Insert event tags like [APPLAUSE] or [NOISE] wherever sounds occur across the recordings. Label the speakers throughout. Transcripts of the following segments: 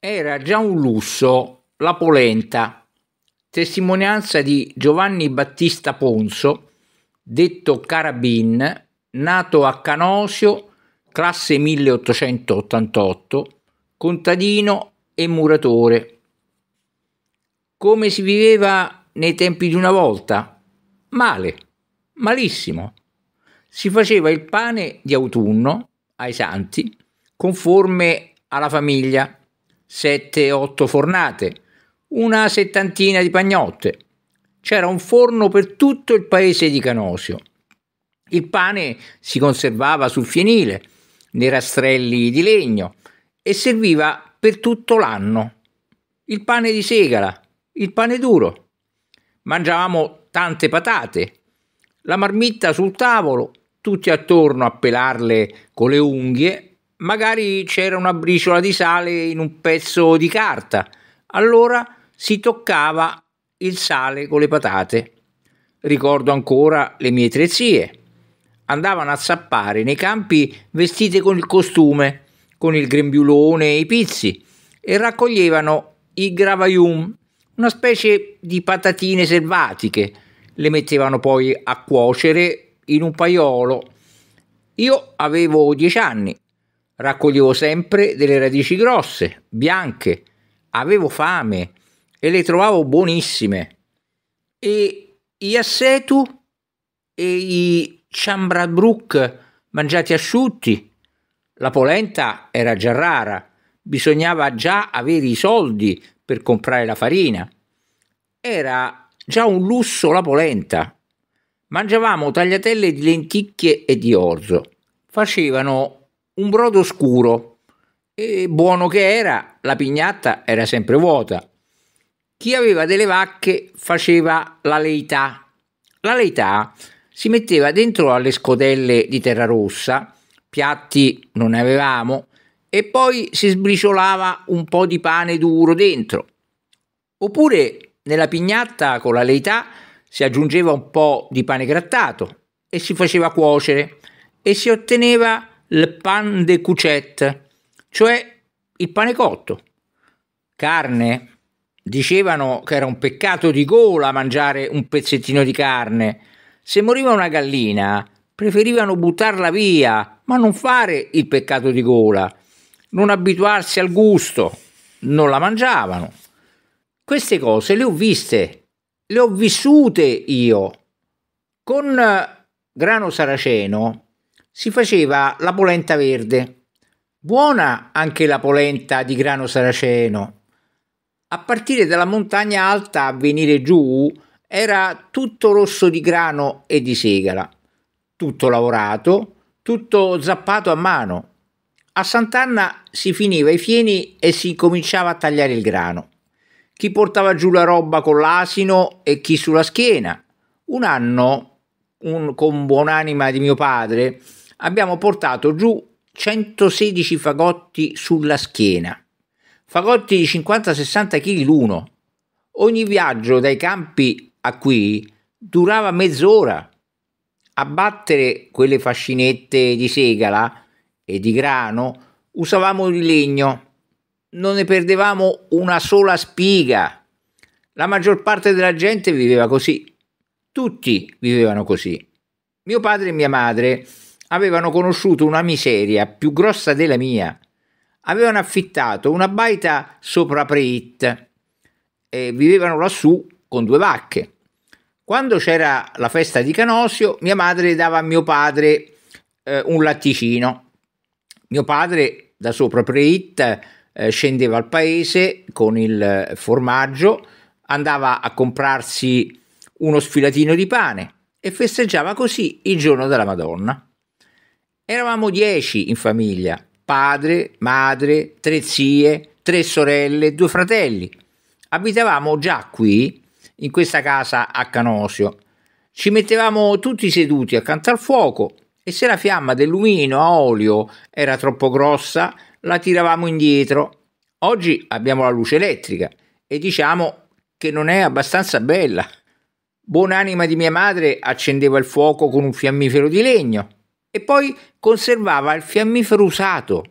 Speaker 1: Era già un lusso la polenta, testimonianza di Giovanni Battista Ponzo, detto Carabin, nato a Canosio, classe 1888, contadino e muratore. Come si viveva nei tempi di una volta? Male, malissimo. Si faceva il pane di autunno ai santi, conforme alla famiglia 7-8 fornate, una settantina di pagnotte. C'era un forno per tutto il paese di Canosio. Il pane si conservava sul fienile, nei rastrelli di legno, e serviva per tutto l'anno. Il pane di segala, il pane duro. Mangiavamo tante patate, la marmitta sul tavolo, tutti attorno a pelarle con le unghie magari c'era una briciola di sale in un pezzo di carta, allora si toccava il sale con le patate. Ricordo ancora le mie tre zie. Andavano a zappare nei campi vestite con il costume, con il grembiulone e i pizzi, e raccoglievano i gravaium, una specie di patatine selvatiche. Le mettevano poi a cuocere in un paiolo. Io avevo dieci anni Raccoglievo sempre delle radici grosse, bianche, avevo fame e le trovavo buonissime. E gli assetu e i chambrabrook mangiati asciutti. La polenta era già rara, bisognava già avere i soldi per comprare la farina. Era già un lusso la polenta. Mangiavamo tagliatelle di lenticchie e di orzo. Facevano un brodo scuro e buono che era, la pignatta era sempre vuota. Chi aveva delle vacche faceva la leità. La leità si metteva dentro alle scodelle di terra rossa, piatti non ne avevamo, e poi si sbriciolava un po' di pane duro dentro. Oppure nella pignatta con la leità si aggiungeva un po' di pane grattato e si faceva cuocere e si otteneva le pan de cucette, cioè il pane cotto. Carne, dicevano che era un peccato di gola mangiare un pezzettino di carne. Se moriva una gallina, preferivano buttarla via, ma non fare il peccato di gola, non abituarsi al gusto, non la mangiavano. Queste cose le ho viste, le ho vissute io. Con eh, grano saraceno si faceva la polenta verde. Buona anche la polenta di grano saraceno. A partire dalla montagna alta a venire giù era tutto rosso di grano e di segala, tutto lavorato, tutto zappato a mano. A Sant'Anna si finiva i fieni e si cominciava a tagliare il grano. Chi portava giù la roba con l'asino e chi sulla schiena. Un anno, un, con buon'anima di mio padre, abbiamo portato giù 116 fagotti sulla schiena, fagotti di 50-60 kg l'uno. Ogni viaggio dai campi a qui durava mezz'ora. A battere quelle fascinette di segala e di grano usavamo il legno, non ne perdevamo una sola spiga. La maggior parte della gente viveva così, tutti vivevano così. Mio padre e mia madre avevano conosciuto una miseria più grossa della mia. Avevano affittato una baita sopra Preit e vivevano lassù con due vacche. Quando c'era la festa di Canosio, mia madre dava a mio padre eh, un latticino. Mio padre da sopra Preit eh, scendeva al paese con il formaggio, andava a comprarsi uno sfilatino di pane e festeggiava così il giorno della Madonna. Eravamo dieci in famiglia, padre, madre, tre zie, tre sorelle, due fratelli. Abitavamo già qui, in questa casa a Canosio. Ci mettevamo tutti seduti accanto al fuoco e se la fiamma del lumino a olio era troppo grossa, la tiravamo indietro. Oggi abbiamo la luce elettrica e diciamo che non è abbastanza bella. Buon'anima di mia madre accendeva il fuoco con un fiammifero di legno e poi conservava il fiammifero usato.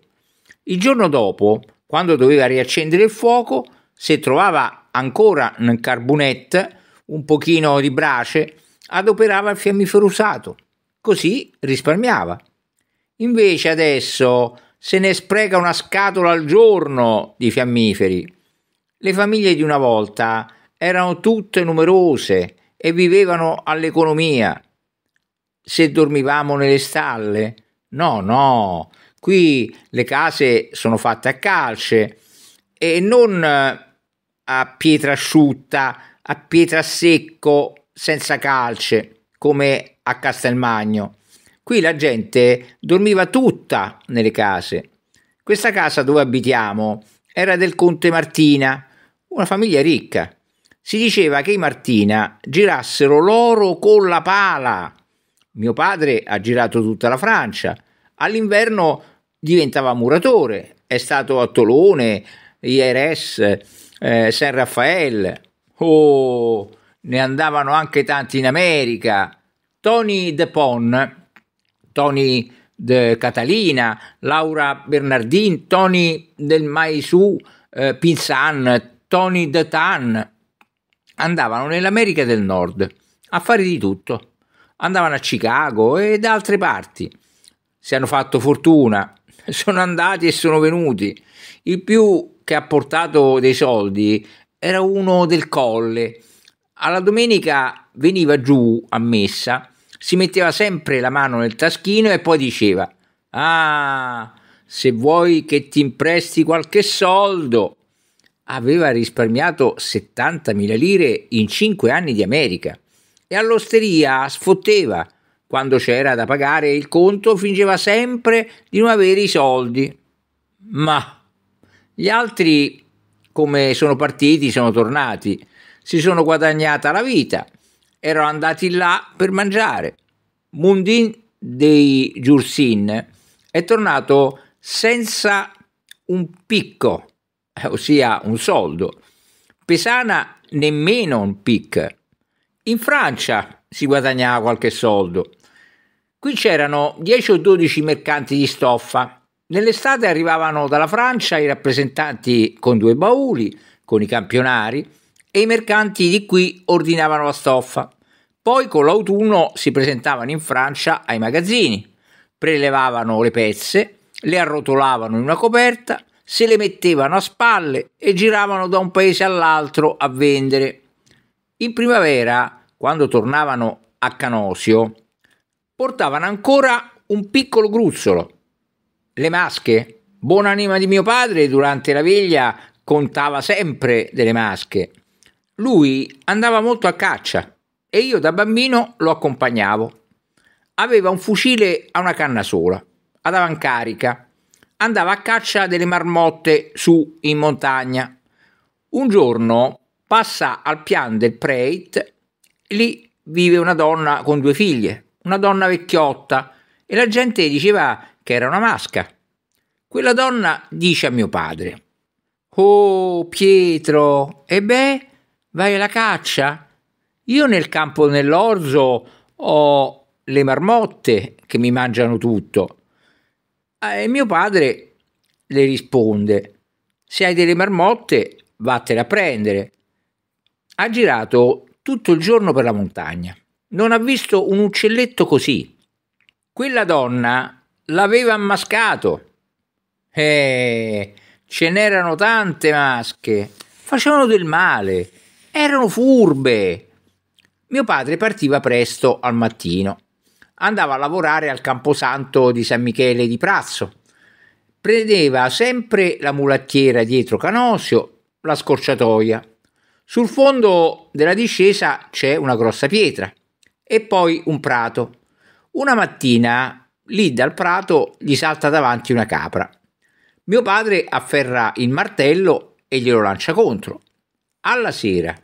Speaker 1: Il giorno dopo, quando doveva riaccendere il fuoco, se trovava ancora nel carbonette un pochino di brace, adoperava il fiammifero usato. Così risparmiava. Invece adesso se ne spreca una scatola al giorno di fiammiferi. Le famiglie di una volta erano tutte numerose e vivevano all'economia se dormivamo nelle stalle. No, no, qui le case sono fatte a calce e non eh, a pietra asciutta, a pietra secco, senza calce, come a Castelmagno. Qui la gente dormiva tutta nelle case. Questa casa dove abitiamo era del conte Martina, una famiglia ricca. Si diceva che i Martina girassero l'oro con la pala mio padre ha girato tutta la Francia. All'inverno diventava muratore. È stato a Tolone, IRS, eh, San Raffaele. Oh, ne andavano anche tanti in America. Tony De Pon, Tony De Catalina, Laura Bernardin, Tony del Maisù, eh, Pinsan, Tony De Tan. Andavano nell'America del Nord a fare di tutto andavano a Chicago e da altre parti. Si hanno fatto fortuna, [LAUGHS] sono andati e sono venuti. Il più che ha portato dei soldi era uno del colle. Alla domenica veniva giù a messa, si metteva sempre la mano nel taschino e poi diceva: Ah, se vuoi che ti impresti qualche soldo. Aveva risparmiato 70.000 lire in 5 anni di America e all'osteria sfotteva. Quando c'era da pagare il conto fingeva sempre di non avere i soldi. Ma gli altri, come sono partiti, sono tornati, si sono guadagnata la vita, erano andati là per mangiare. Mundin dei Giursin è tornato senza un picco, eh, ossia un soldo. Pesana nemmeno un picco. In Francia si guadagnava qualche soldo. Qui c'erano 10 o 12 mercanti di stoffa. Nell'estate arrivavano dalla Francia i rappresentanti con due bauli, con i campionari, e i mercanti di qui ordinavano la stoffa. Poi con l'autunno si presentavano in Francia ai magazzini, prelevavano le pezze, le arrotolavano in una coperta, se le mettevano a spalle e giravano da un paese all'altro a vendere. In primavera quando tornavano a Canosio, portavano ancora un piccolo gruzzolo. Le masche, buona anima di mio padre, durante la veglia contava sempre delle masche. Lui andava molto a caccia e io da bambino lo accompagnavo. Aveva un fucile a una canna sola, ad avancarica. Andava a caccia delle marmotte su in montagna. Un giorno passa al pian del Preit lì vive una donna con due figlie, una donna vecchiotta, e la gente diceva che era una masca. Quella donna dice a mio padre, Oh Pietro, e beh, vai alla caccia? Io nel campo nell'orzo ho le marmotte che mi mangiano tutto. E mio padre le risponde, se hai delle marmotte vattene a prendere. Ha girato tutto il giorno per la montagna. Non ha visto un uccelletto così. Quella donna l'aveva ammascato. Eh, ce n'erano tante masche. Facevano del male. Erano furbe. Mio padre partiva presto al mattino. Andava a lavorare al camposanto di San Michele di Prazzo. Prendeva sempre la mulattiera dietro Canosio, la scorciatoia sul fondo della discesa c'è una grossa pietra e poi un prato. Una mattina lì dal prato gli salta davanti una capra. Mio padre afferra il martello e glielo lancia contro. Alla sera,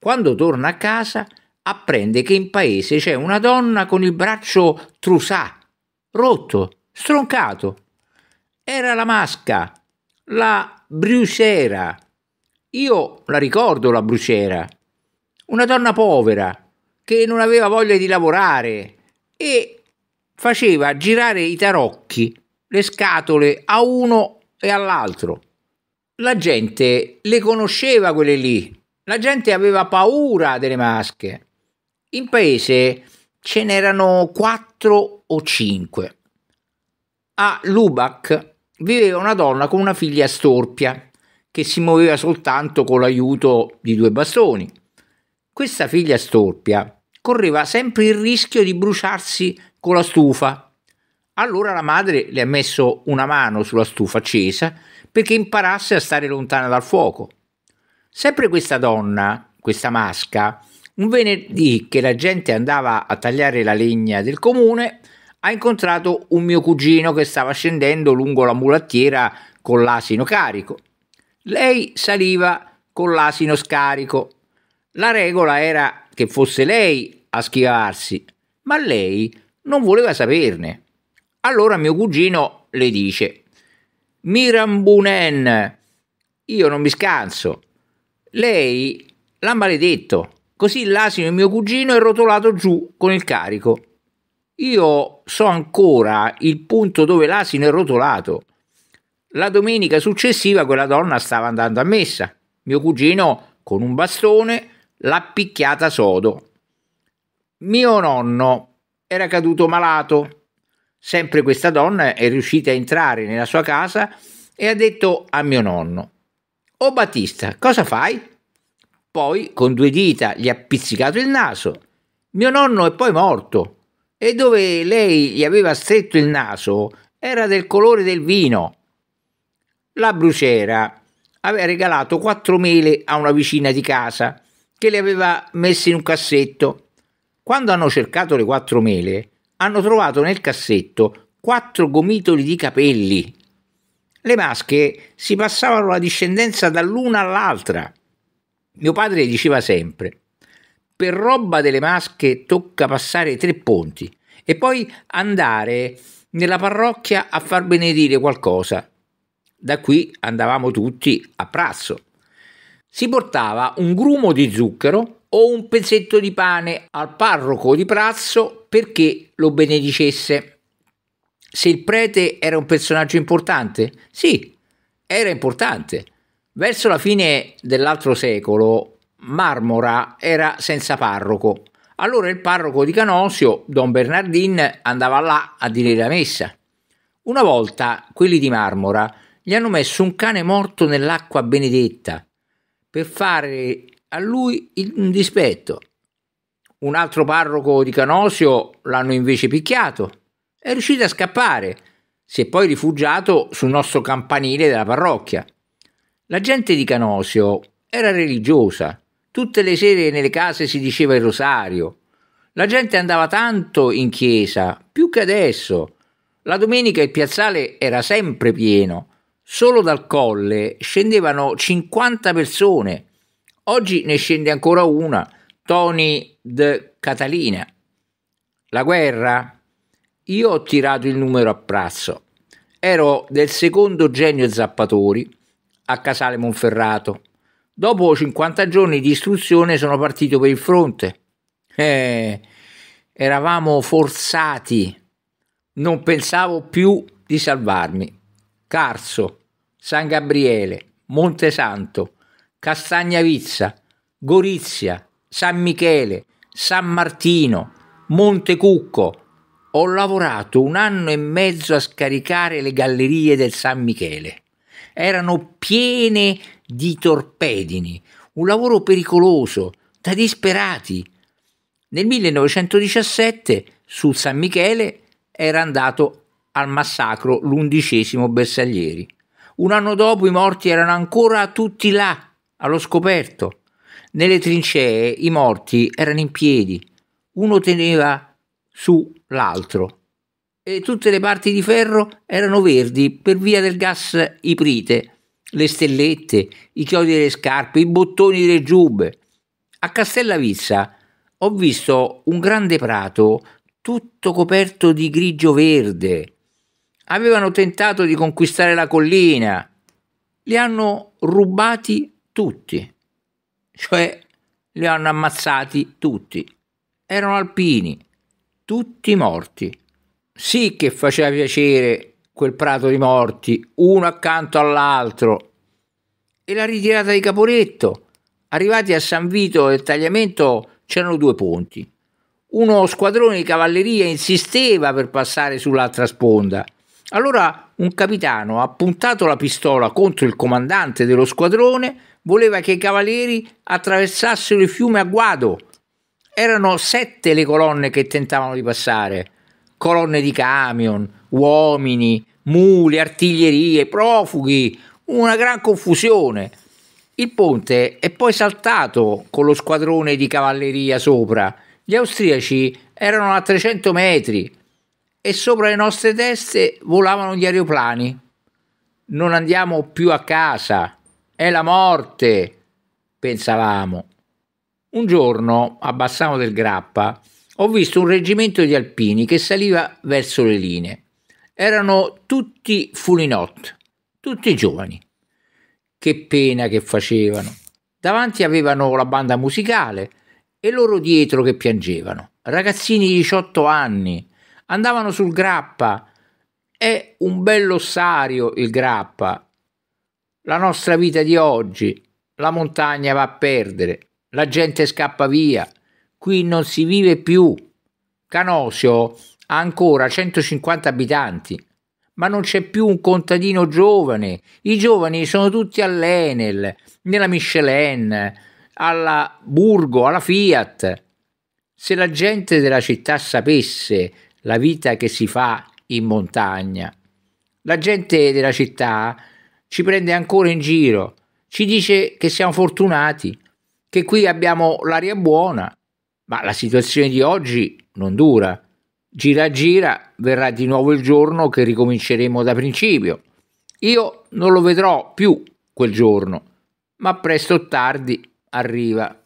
Speaker 1: quando torna a casa, apprende che in paese c'è una donna con il braccio trusà, rotto, stroncato. Era la masca, la brusera io la ricordo la bruciera. Una donna povera che non aveva voglia di lavorare e faceva girare i tarocchi, le scatole a uno e all'altro. La gente le conosceva quelle lì, la gente aveva paura delle masche. In paese ce n'erano quattro o cinque. A Lubac viveva una donna con una figlia storpia che si muoveva soltanto con l'aiuto di due bastoni. Questa figlia storpia correva sempre il rischio di bruciarsi con la stufa. Allora la madre le ha messo una mano sulla stufa accesa perché imparasse a stare lontana dal fuoco. Sempre questa donna, questa masca, un venerdì che la gente andava a tagliare la legna del comune, ha incontrato un mio cugino che stava scendendo lungo la mulattiera con l'asino carico. Lei saliva con l'asino scarico. La regola era che fosse lei a schivarsi, ma lei non voleva saperne. Allora mio cugino le dice: Mirambunen, io non mi scanso. Lei l'ha maledetto. Così l'asino di mio cugino è rotolato giù con il carico. Io so ancora il punto dove l'asino è rotolato. La domenica successiva quella donna stava andando a messa. Mio cugino con un bastone l'ha picchiata sodo. Mio nonno era caduto malato. Sempre questa donna è riuscita a entrare nella sua casa e ha detto a mio nonno: O oh Battista, cosa fai? Poi con due dita gli ha pizzicato il naso. Mio nonno è poi morto e dove lei gli aveva stretto il naso era del colore del vino. La bruciera aveva regalato quattro mele a una vicina di casa che le aveva messe in un cassetto. Quando hanno cercato le quattro mele, hanno trovato nel cassetto quattro gomitoli di capelli. Le masche si passavano la discendenza dall'una all'altra. Mio padre diceva sempre: Per roba delle masche tocca passare tre ponti e poi andare nella parrocchia a far benedire qualcosa. Da qui andavamo tutti a pranzo. Si portava un grumo di zucchero o un pezzetto di pane al parroco di pranzo perché lo benedicesse. Se il prete era un personaggio importante? Sì, era importante. Verso la fine dell'altro secolo Marmora era senza parroco. Allora il parroco di Canosio, Don Bernardin, andava là a dire la messa. Una volta quelli di Marmora gli hanno messo un cane morto nell'acqua benedetta per fare a lui un dispetto. Un altro parroco di Canosio l'hanno invece picchiato. È riuscito a scappare. Si è poi rifugiato sul nostro campanile della parrocchia. La gente di Canosio era religiosa. Tutte le sere nelle case si diceva il rosario. La gente andava tanto in chiesa, più che adesso. La domenica il piazzale era sempre pieno Solo dal colle scendevano 50 persone, oggi ne scende ancora una, Tony de Catalina. La guerra? Io ho tirato il numero a prazzo. Ero del secondo genio Zappatori a Casale Monferrato. Dopo 50 giorni di istruzione sono partito per il fronte. Eh, eravamo forzati. Non pensavo più di salvarmi. Carso, San Gabriele, Montesanto, Castagnavizza, Gorizia, San Michele, San Martino, Montecucco. Ho lavorato un anno e mezzo a scaricare le gallerie del San Michele. Erano piene di torpedini, un lavoro pericoloso, da disperati. Nel 1917 sul San Michele era andato al massacro l'undicesimo Bersaglieri. Un anno dopo i morti erano ancora tutti là, allo scoperto. Nelle trincee i morti erano in piedi, uno teneva su l'altro e tutte le parti di ferro erano verdi per via del gas iprite, le stellette, i chiodi delle scarpe, i bottoni delle giubbe. A Castellavizza ho visto un grande prato tutto coperto di grigio verde, avevano tentato di conquistare la collina, li hanno rubati tutti, cioè li hanno ammazzati tutti. Erano alpini, tutti morti. Sì che faceva piacere quel prato di morti, uno accanto all'altro. E la ritirata di Caporetto. Arrivati a San Vito del Tagliamento c'erano due ponti. Uno squadrone di cavalleria insisteva per passare sull'altra sponda allora un capitano ha puntato la pistola contro il comandante dello squadrone, voleva che i cavalieri attraversassero il fiume a guado. Erano sette le colonne che tentavano di passare, colonne di camion, uomini, muli, artiglierie, profughi, una gran confusione. Il ponte è poi saltato con lo squadrone di cavalleria sopra. Gli austriaci erano a 300 metri, e sopra le nostre teste volavano gli aeroplani. Non andiamo più a casa, è la morte, pensavamo. Un giorno, a Bassano del Grappa, ho visto un reggimento di alpini che saliva verso le linee. Erano tutti fulinot, tutti giovani. Che pena che facevano. Davanti avevano la banda musicale e loro dietro che piangevano. Ragazzini di 18 anni, andavano sul grappa. È un bell'ossario il grappa. La nostra vita di oggi, la montagna va a perdere, la gente scappa via, qui non si vive più. Canosio ha ancora 150 abitanti, ma non c'è più un contadino giovane. I giovani sono tutti all'Enel, nella Michelin, alla Burgo, alla Fiat. Se la gente della città sapesse la vita che si fa in montagna. La gente della città ci prende ancora in giro, ci dice che siamo fortunati, che qui abbiamo l'aria buona, ma la situazione di oggi non dura. Gira gira verrà di nuovo il giorno che ricominceremo da principio. Io non lo vedrò più quel giorno, ma presto o tardi arriva.